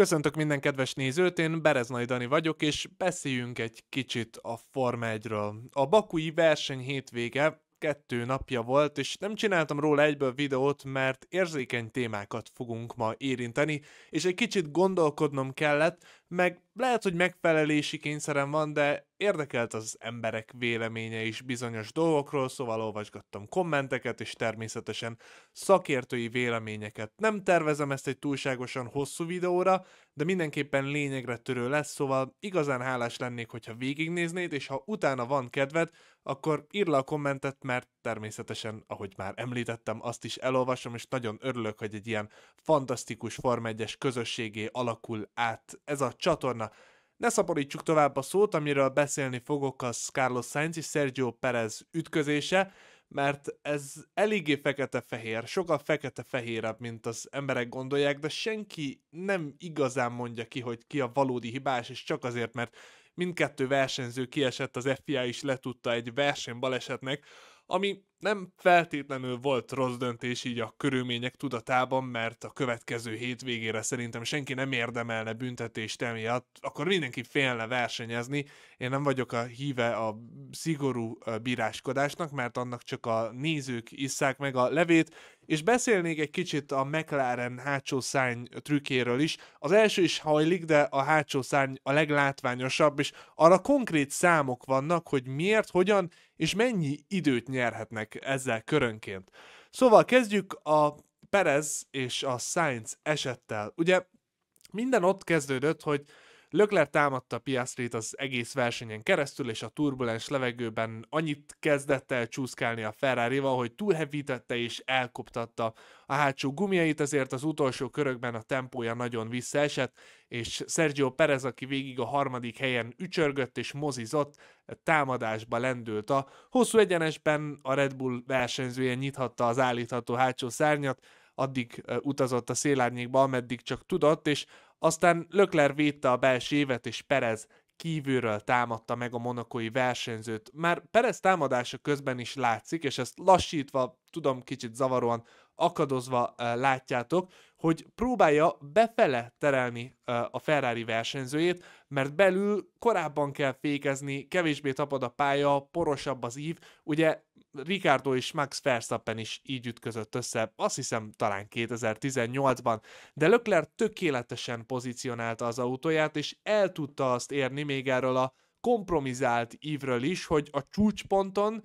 Köszöntök minden kedves nézőt, én Bereznai Dani vagyok, és beszéljünk egy kicsit a Forma 1-ről. A Bakui verseny hétvége kettő napja volt, és nem csináltam róla egyből videót, mert érzékeny témákat fogunk ma érinteni, és egy kicsit gondolkodnom kellett, meg lehet, hogy megfelelési kényszerem van, de érdekelt az emberek véleménye is bizonyos dolgokról, szóval olvasgattam kommenteket, és természetesen szakértői véleményeket. Nem tervezem ezt egy túlságosan hosszú videóra, de mindenképpen lényegre törő lesz, szóval igazán hálás lennék, hogyha végignéznéd, és ha utána van kedved, akkor írd le a kommentet, mert természetesen, ahogy már említettem, azt is elolvasom, és nagyon örülök, hogy egy ilyen fantasztikus Form 1-es közösségé alakul át ez a csatorna. Ne szaporítsuk tovább a szót, amiről beszélni fogok az Carlos Sainz és Sergio Perez ütközése, mert ez eléggé fekete-fehér, sokkal fekete-fehérebb, mint az emberek gondolják, de senki nem igazán mondja ki, hogy ki a valódi hibás, és csak azért, mert mindkettő versenyző kiesett, az FIA is letudta egy versenybalesetnek, ami nem feltétlenül volt rossz döntés így a körülmények tudatában, mert a következő hétvégére szerintem senki nem érdemelne büntetést emiatt, akkor mindenki félne versenyezni. Én nem vagyok a híve a szigorú bíráskodásnak, mert annak csak a nézők isszák meg a levét, és beszélnék egy kicsit a McLaren hátsó szárny trükkéről is. Az első is hajlik, de a hátsó szárny a leglátványosabb, és arra konkrét számok vannak, hogy miért, hogyan és mennyi időt nyerhetnek ezzel körönként. Szóval kezdjük a Perez és a Sainz esettel. Ugye minden ott kezdődött, hogy Lökler támadta Piastrit az egész versenyen keresztül, és a turbulens levegőben annyit kezdett el csúszkálni a ferrari hogy túlhevítette és elkoptatta a hátsó gumiait, ezért az utolsó körökben a tempója nagyon visszaesett, és Sergio Perez, aki végig a harmadik helyen ücsörgött és mozizott, támadásba lendült. A hosszú egyenesben a Red Bull versenyzője nyithatta az állítható hátsó szárnyat, addig utazott a szélárnyékba, ameddig csak tudott, és aztán Lökler védte a belső évet, és Perez kívülről támadta meg a monakói versenyzőt. Már Perez támadása közben is látszik, és ezt lassítva, tudom kicsit zavaróan, akadozva látjátok, hogy próbálja befele terelni a Ferrari versenyzőjét, mert belül korábban kell fékezni, kevésbé tapad a pálya, porosabb az ív, ugye Ricardo és Max Verstappen is így ütközött össze, azt hiszem talán 2018-ban, de Leclerc tökéletesen pozícionálta az autóját, és el tudta azt érni még erről a kompromizált ívről is, hogy a csúcsponton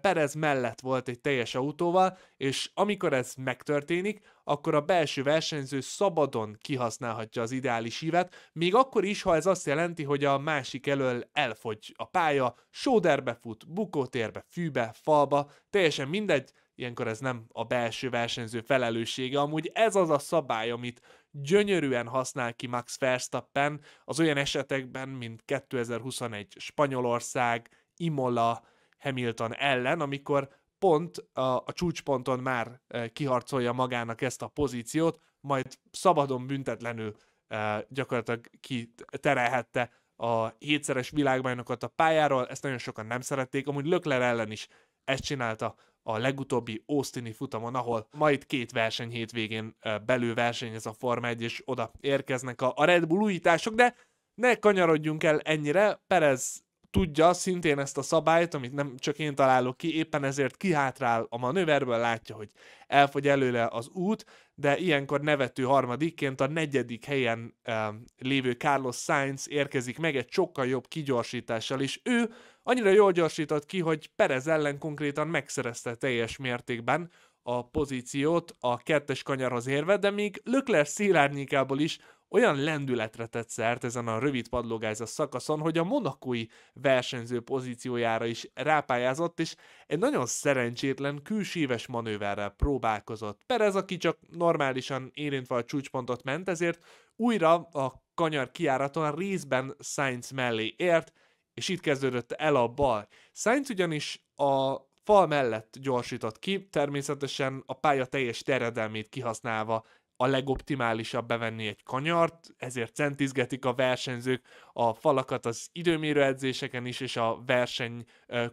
Perez mellett volt egy teljes autóval, és amikor ez megtörténik, akkor a belső versenyző szabadon kihasználhatja az ideális hívet, még akkor is, ha ez azt jelenti, hogy a másik elől elfogy a pálya, sóderbe fut, bukótérbe, fűbe, falba, teljesen mindegy, ilyenkor ez nem a belső versenyző felelőssége, amúgy ez az a szabály, amit gyönyörűen használ ki Max Verstappen az olyan esetekben, mint 2021 Spanyolország, Imola, Hamilton ellen, amikor pont a, a csúcsponton már e, kiharcolja magának ezt a pozíciót, majd szabadon büntetlenül e, gyakorlatilag kiterelhette a hétszeres világbajnokat a pályáról, ezt nagyon sokan nem szerették, amúgy Lökler ellen is ezt csinálta a legutóbbi Austini futamon, ahol majd két verseny hétvégén e, belül ez a Forma 1, és oda érkeznek a Red Bull újítások, de ne kanyarodjunk el ennyire, Perez tudja szintén ezt a szabályt, amit nem csak én találok ki, éppen ezért kihátrál a manőverből, látja, hogy elfogy előle az út, de ilyenkor nevető harmadikként a negyedik helyen e, lévő Carlos Sainz érkezik meg egy sokkal jobb kigyorsítással, és ő annyira jól gyorsított ki, hogy Perez ellen konkrétan megszerezte teljes mértékben a pozíciót a kettes kanyarhoz érve, de még Lökler szélárnyékából is olyan lendületre tett szert ezen a rövid padlógázas szakaszon, hogy a monakói versenyző pozíciójára is rápályázott, és egy nagyon szerencsétlen külsíves manőverrel próbálkozott. Perez, aki csak normálisan érintve a csúcspontot ment, ezért újra a kanyar kiáraton részben Sainz mellé ért, és itt kezdődött el a baj. Sainz ugyanis a fal mellett gyorsított ki, természetesen a pálya teljes terjedelmét kihasználva a legoptimálisabb bevenni egy kanyart, ezért centizgetik a versenyzők a falakat az időmérő edzéseken is, és a verseny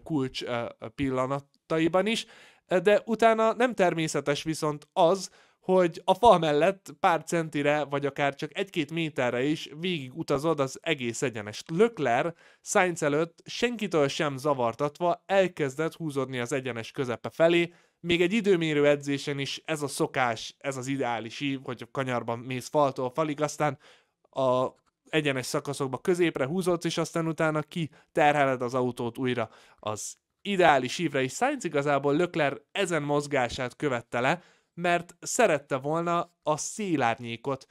kulcs pillanataiban is, de utána nem természetes viszont az, hogy a fal mellett pár centire, vagy akár csak egy-két méterre is végig utazod az egész egyenes. Lökler Sainz előtt senkitől sem zavartatva elkezdett húzódni az egyenes közepe felé, még egy időmérő edzésen is ez a szokás, ez az ideális ív, hogy a kanyarban mész faltól falig, aztán a egyenes szakaszokba középre húzódsz, és aztán utána ki terheled az autót újra az ideális ívre, és Sainz igazából Lökler ezen mozgását követte le, mert szerette volna a szélárnyékot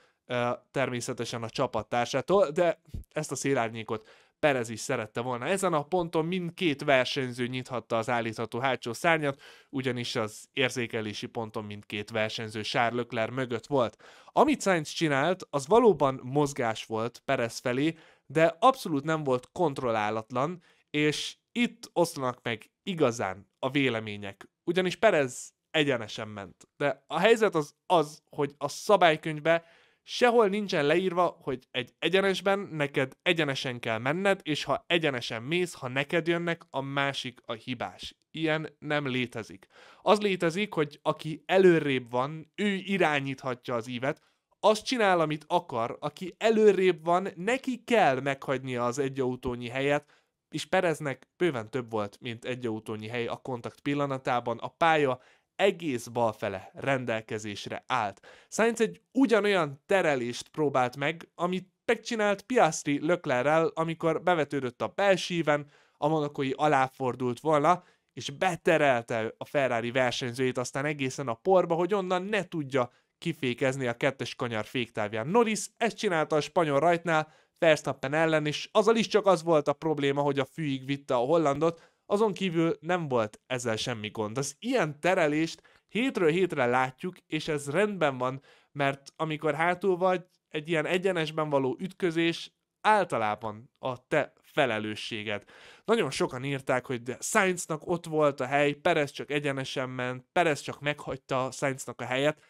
természetesen a csapattársától, de ezt a szélárnyékot Perez is szerette volna. Ezen a ponton mindkét versenyző nyithatta az állítható hátsó szárnyat, ugyanis az érzékelési ponton mindkét versenyző Charles Leclerc mögött volt. Amit Sainz csinált, az valóban mozgás volt Perez felé, de abszolút nem volt kontrollálatlan, és itt oszlanak meg igazán a vélemények. Ugyanis Perez egyenesen ment. De a helyzet az az, hogy a szabálykönyvbe Sehol nincsen leírva, hogy egy egyenesben neked egyenesen kell menned, és ha egyenesen mész, ha neked jönnek, a másik a hibás. Ilyen nem létezik. Az létezik, hogy aki előrébb van, ő irányíthatja az ívet, azt csinál, amit akar, aki előrébb van, neki kell meghagynia az egyautónyi helyet, és Pereznek bőven több volt, mint egy autónyi hely a kontakt pillanatában, a pálya egész balfele rendelkezésre állt. Sainz egy ugyanolyan terelést próbált meg, amit megcsinált Piastri Löklerrel, amikor bevetődött a belsíven, a monakói aláfordult volna, és beterelte a Ferrari versenyzőjét aztán egészen a porba, hogy onnan ne tudja kifékezni a kettes kanyar féktávján. Norris ezt csinálta a spanyol rajtnál, Verstappen ellen, és azzal is csak az volt a probléma, hogy a fűig vitte a hollandot, azon kívül nem volt ezzel semmi gond. Az ilyen terelést hétről hétre látjuk, és ez rendben van, mert amikor hátul vagy, egy ilyen egyenesben való ütközés általában a te felelősséged. Nagyon sokan írták, hogy de Sainznak ott volt a hely, Perez csak egyenesen ment, Perez csak meghagyta Sainznak a helyet.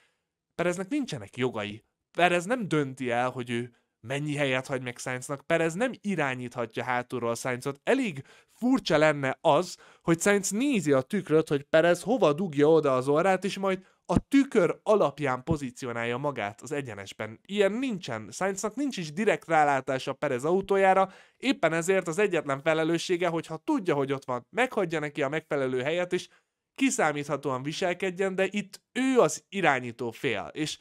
Pereznek nincsenek jogai. Perez nem dönti el, hogy ő mennyi helyet hagy meg Sainznak. Perez nem irányíthatja hátulról Sainzot. Elég furcsa lenne az, hogy Sainz nézi a tükröt, hogy Perez hova dugja oda az orrát, és majd a tükör alapján pozícionálja magát az egyenesben. Ilyen nincsen. Sainznak nincs is direkt rálátása Perez autójára, éppen ezért az egyetlen felelőssége, hogy ha tudja, hogy ott van, meghagyja neki a megfelelő helyet, és kiszámíthatóan viselkedjen, de itt ő az irányító fél, és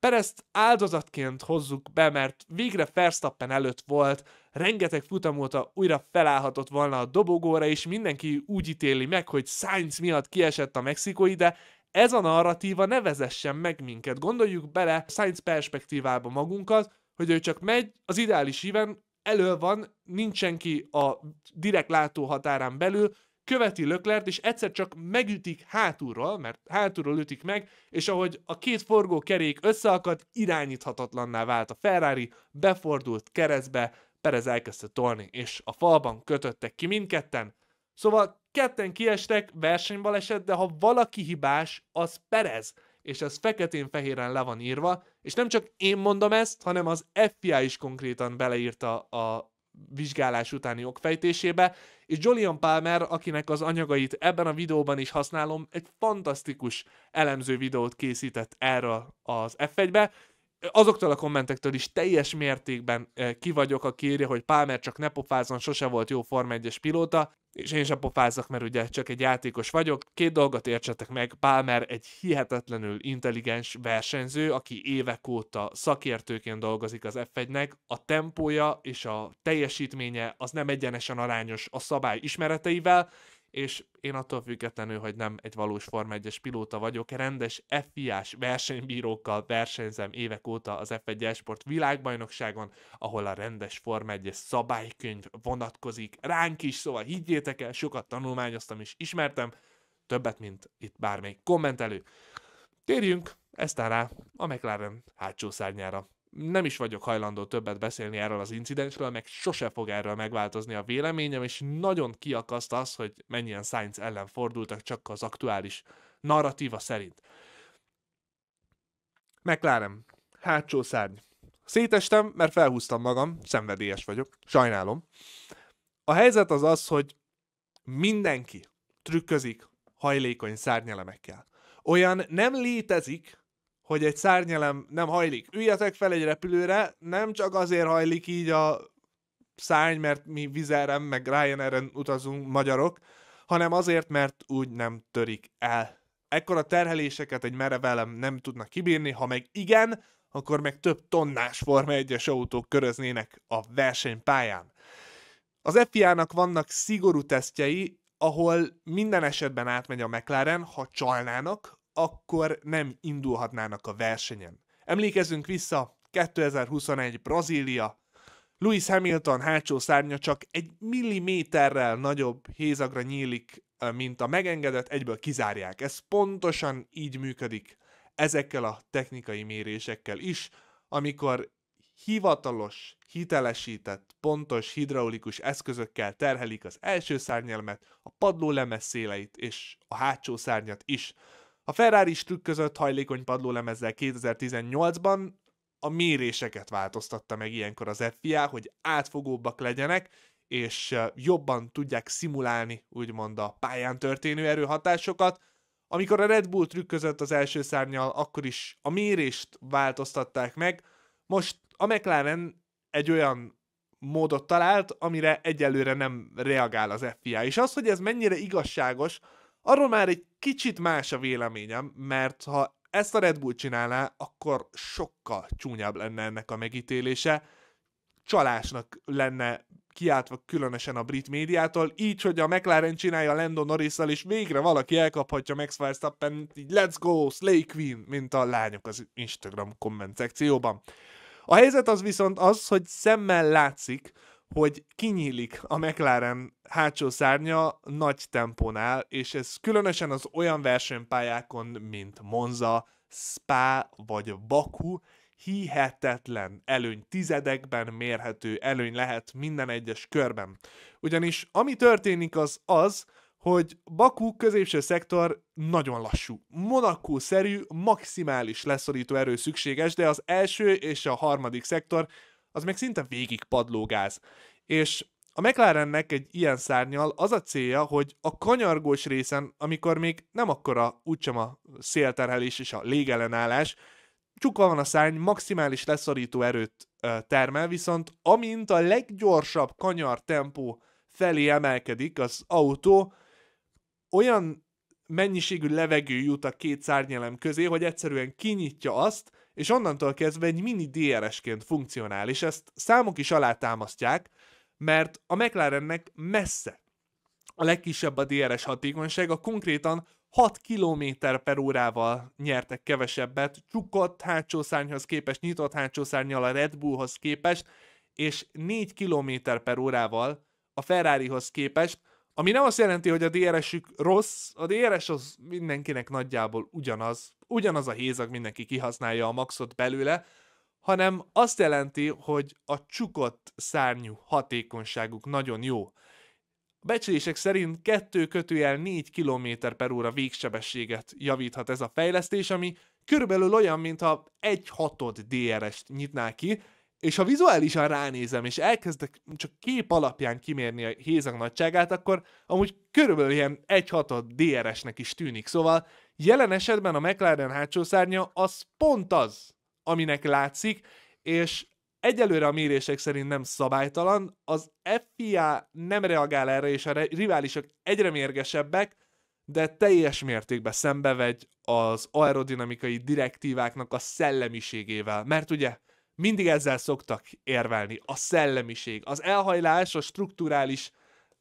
Perezt áldozatként hozzuk be, mert végre Verstappen előtt volt, rengeteg futam óta újra felállhatott volna a dobogóra, és mindenki úgy ítéli meg, hogy Sainz miatt kiesett a mexikói, de ez a narratíva ne vezessen meg minket. Gondoljuk bele Sainz perspektívába magunkat, hogy ő csak megy, az ideális híven elő van, nincs senki a direkt látó határán belül, követi Löklert, és egyszer csak megütik hátulról, mert hátulról ütik meg, és ahogy a két forgó kerék összeakadt, irányíthatatlanná vált a Ferrari, befordult keresztbe, Perez elkezdte tolni, és a falban kötöttek ki mindketten. Szóval ketten kiestek, versenybaleset, de ha valaki hibás, az Perez, és ez feketén-fehéren le van írva, és nem csak én mondom ezt, hanem az FIA is konkrétan beleírta a vizsgálás utáni okfejtésébe, és Julian Palmer, akinek az anyagait ebben a videóban is használom, egy fantasztikus elemző videót készített erről az F1-be, azoktól a kommentektől is teljes mértékben ki vagyok, aki írja, hogy Palmer csak ne pofázzon, sose volt jó Forma 1-es pilóta, és én sem pofázzak, mert ugye csak egy játékos vagyok. Két dolgot értsetek meg, Palmer egy hihetetlenül intelligens versenyző, aki évek óta szakértőként dolgozik az F1-nek, a tempója és a teljesítménye az nem egyenesen arányos a szabály ismereteivel, és én attól függetlenül, hogy nem egy valós Form 1-es pilóta vagyok, rendes FIA-s versenybírókkal versenyzem évek óta az F1 Sport világbajnokságon, ahol a rendes Form 1-es szabálykönyv vonatkozik ránk is, szóval higgyétek el, sokat tanulmányoztam és ismertem, többet, mint itt bármelyik kommentelő. Térjünk ezt rá a McLaren hátsó szárnyára nem is vagyok hajlandó többet beszélni erről az incidensről, meg sose fog erről megváltozni a véleményem, és nagyon kiakaszt az, hogy mennyien science ellen fordultak csak az aktuális narratíva szerint. McLaren, hátsó szárny. Szétestem, mert felhúztam magam, szenvedélyes vagyok, sajnálom. A helyzet az az, hogy mindenki trükközik hajlékony szárnyelemekkel. Olyan nem létezik, hogy egy szárnyelem nem hajlik. Üljetek fel egy repülőre, nem csak azért hajlik így a szárny, mert mi vizerem, meg Ryanair-en utazunk magyarok, hanem azért, mert úgy nem törik el. Ekkora terheléseket egy merevelem nem tudnak kibírni, ha meg igen, akkor meg több tonnás Forma 1-es autók köröznének a versenypályán. Az FIA-nak vannak szigorú tesztjei, ahol minden esetben átmegy a McLaren, ha csalnának, akkor nem indulhatnának a versenyen. Emlékezzünk vissza, 2021 Brazília, Lewis Hamilton hátsó szárnya csak egy milliméterrel nagyobb hézagra nyílik, mint a megengedett, egyből kizárják. Ez pontosan így működik ezekkel a technikai mérésekkel is, amikor hivatalos, hitelesített, pontos hidraulikus eszközökkel terhelik az első szárnyelmet, a padló lemez széleit és a hátsó szárnyat is. A Ferrari is trükközött hajlékony padlólemezzel 2018-ban, a méréseket változtatta meg ilyenkor az FIA, hogy átfogóbbak legyenek, és jobban tudják szimulálni úgymond a pályán történő erőhatásokat. Amikor a Red Bull trükközött az első szárnyal, akkor is a mérést változtatták meg. Most a McLaren egy olyan módot talált, amire egyelőre nem reagál az FIA. És az, hogy ez mennyire igazságos, Arról már egy kicsit más a véleményem, mert ha ezt a Red Bull csinálná, akkor sokkal csúnyább lenne ennek a megítélése. Csalásnak lenne kiáltva különösen a brit médiától, így, hogy a McLaren csinálja Lando norris és végre valaki elkaphatja Max verstappen így let's go, Slay Queen, mint a lányok az Instagram komment szekcióban. A helyzet az viszont az, hogy szemmel látszik, hogy kinyílik a McLaren hátsó szárnya nagy tempónál, és ez különösen az olyan versenypályákon, mint Monza, Spa vagy Baku, hihetetlen előny, tizedekben mérhető előny lehet minden egyes körben. Ugyanis ami történik az az, hogy Baku középső szektor nagyon lassú. Monakú szerű maximális leszorító erő szükséges, de az első és a harmadik szektor az meg szinte végig padlógáz. És a McLarennek egy ilyen szárnyal az a célja, hogy a kanyargós részen, amikor még nem akkora úgysem a szélterhelés és a légellenállás, csukva van a szárny, maximális leszorító erőt termel, viszont amint a leggyorsabb kanyar tempó felé emelkedik az autó, olyan mennyiségű levegő jut a két szárnyelem közé, hogy egyszerűen kinyitja azt, és onnantól kezdve egy mini DRS-ként funkcionál, és ezt számok is alátámasztják, mert a McLarennek messze a legkisebb a DRS hatékonysága, konkrétan 6 km per órával nyertek kevesebbet, csukott hátsó szárnyhoz képest, nyitott hátsó szárnyal a Red Bullhoz képest, és 4 km per órával a Ferrarihoz képest, ami nem azt jelenti, hogy a DRS-ük rossz, a DRS az mindenkinek nagyjából ugyanaz, ugyanaz a hézag, mindenki kihasználja a maxot belőle, hanem azt jelenti, hogy a csukott szárnyú hatékonyságuk nagyon jó. becslések szerint 2 kötőjel 4 km per óra végsebességet javíthat ez a fejlesztés, ami körülbelül olyan, mintha egy hatod DRS-t nyitnál ki, és ha vizuálisan ránézem, és elkezdek csak kép alapján kimérni a hézag nagyságát, akkor amúgy körülbelül ilyen 1 6 DRS-nek is tűnik. Szóval jelen esetben a McLaren hátsó szárnya az pont az, aminek látszik, és egyelőre a mérések szerint nem szabálytalan, az FIA nem reagál erre, és a riválisok egyre mérgesebbek, de teljes mértékben szembevegy az aerodinamikai direktíváknak a szellemiségével. Mert ugye mindig ezzel szoktak érvelni. A szellemiség, az elhajlás, a strukturális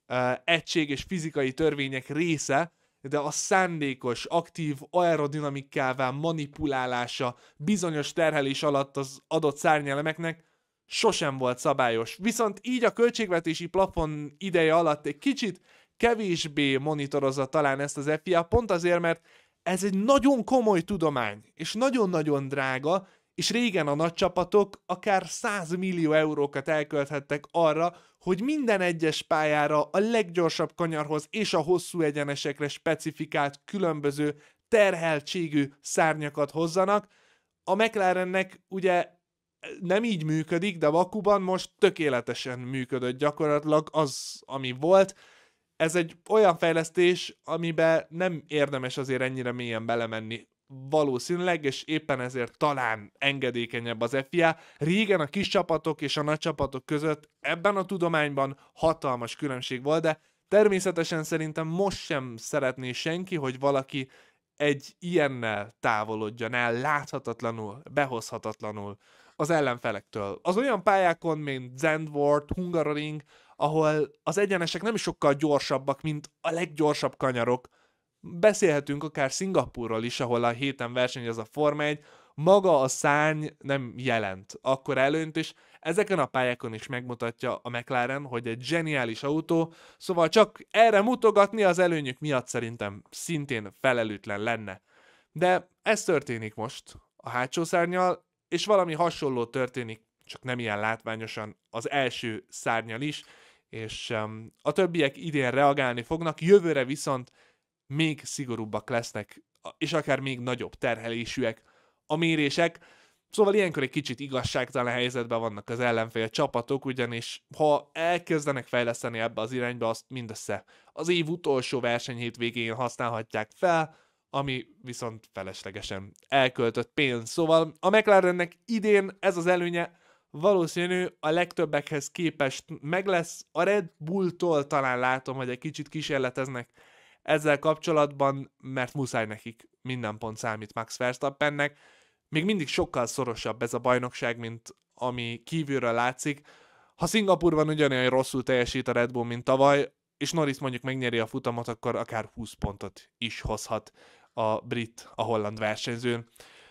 uh, egység és fizikai törvények része, de a szándékos, aktív aerodinamikává manipulálása bizonyos terhelés alatt az adott szárnyelemeknek sosem volt szabályos. Viszont így a költségvetési plafon ideje alatt egy kicsit kevésbé monitorozza talán ezt az FIA, pont azért, mert ez egy nagyon komoly tudomány, és nagyon-nagyon drága, és régen a nagy csapatok akár 100 millió eurókat elkölthettek arra, hogy minden egyes pályára a leggyorsabb kanyarhoz és a hosszú egyenesekre specifikált különböző terheltségű szárnyakat hozzanak. A McLarennek ugye nem így működik, de Vakuban most tökéletesen működött gyakorlatilag az, ami volt. Ez egy olyan fejlesztés, amiben nem érdemes azért ennyire mélyen belemenni valószínűleg, és éppen ezért talán engedékenyebb az FIA. Régen a kis csapatok és a nagy csapatok között ebben a tudományban hatalmas különbség volt, de természetesen szerintem most sem szeretné senki, hogy valaki egy ilyennel távolodjon el, láthatatlanul, behozhatatlanul az ellenfelektől. Az olyan pályákon, mint Zandvoort, Hungaroring, ahol az egyenesek nem is sokkal gyorsabbak, mint a leggyorsabb kanyarok, Beszélhetünk akár Szingapurról is, ahol a héten versenyez a Forma 1, maga a szárny nem jelent akkor előnt, és ezeken a pályákon is megmutatja a McLaren, hogy egy zseniális autó, szóval csak erre mutogatni az előnyük miatt szerintem szintén felelőtlen lenne. De ez történik most a hátsó szárnyal, és valami hasonló történik, csak nem ilyen látványosan az első szárnyal is, és um, a többiek idén reagálni fognak, jövőre viszont még szigorúbbak lesznek, és akár még nagyobb terhelésűek a mérések. Szóval ilyenkor egy kicsit igazságtalan helyzetben vannak az ellenfél csapatok, ugyanis ha elkezdenek fejleszteni ebbe az irányba, azt mindössze az év utolsó versenyhét végén használhatják fel, ami viszont feleslegesen elköltött pénz. Szóval a McLarennek idén ez az előnye valószínű a legtöbbekhez képest meg lesz. A Red Bulltól talán látom, hogy egy kicsit kísérleteznek ezzel kapcsolatban, mert muszáj nekik, minden pont számít Max Verstappennek. Még mindig sokkal szorosabb ez a bajnokság, mint ami kívülről látszik. Ha Szingapurban ugyanolyan rosszul teljesít a Red Bull, mint tavaly, és Norris mondjuk megnyeri a futamot, akkor akár 20 pontot is hozhat a brit, a holland versenyzőn.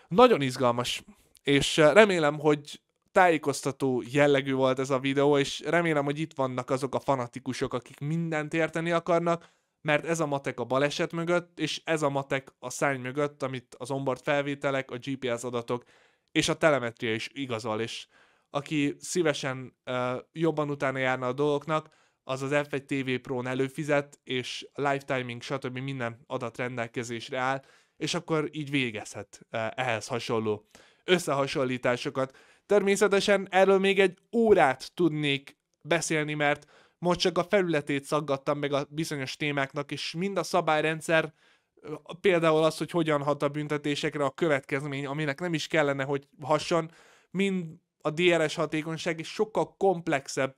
Nagyon izgalmas, és remélem, hogy tájékoztató jellegű volt ez a videó, és remélem, hogy itt vannak azok a fanatikusok, akik mindent érteni akarnak, mert ez a matek a baleset mögött, és ez a matek a szárny mögött, amit az onboard felvételek, a GPS adatok és a telemetria is igazol, és aki szívesen uh, jobban utána járna a dolgoknak, az az F1 TV Pro-n előfizet, és lifetiming, stb. minden adat rendelkezésre áll, és akkor így végezhet uh, ehhez hasonló összehasonlításokat. Természetesen erről még egy órát tudnék beszélni, mert most csak a felületét szaggattam meg a bizonyos témáknak, és mind a szabályrendszer, például az, hogy hogyan hat a büntetésekre a következmény, aminek nem is kellene, hogy hasson, mind a DRS hatékonyság is sokkal komplexebb,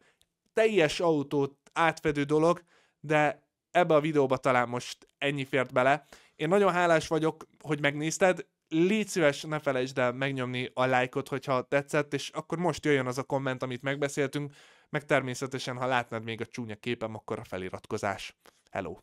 teljes autót átfedő dolog, de ebbe a videóba talán most ennyi fért bele. Én nagyon hálás vagyok, hogy megnézted, légy szíves, ne felejtsd el megnyomni a lájkot, hogyha tetszett, és akkor most jöjjön az a komment, amit megbeszéltünk, meg természetesen, ha látnád még a csúnya képem, akkor a feliratkozás. Hello!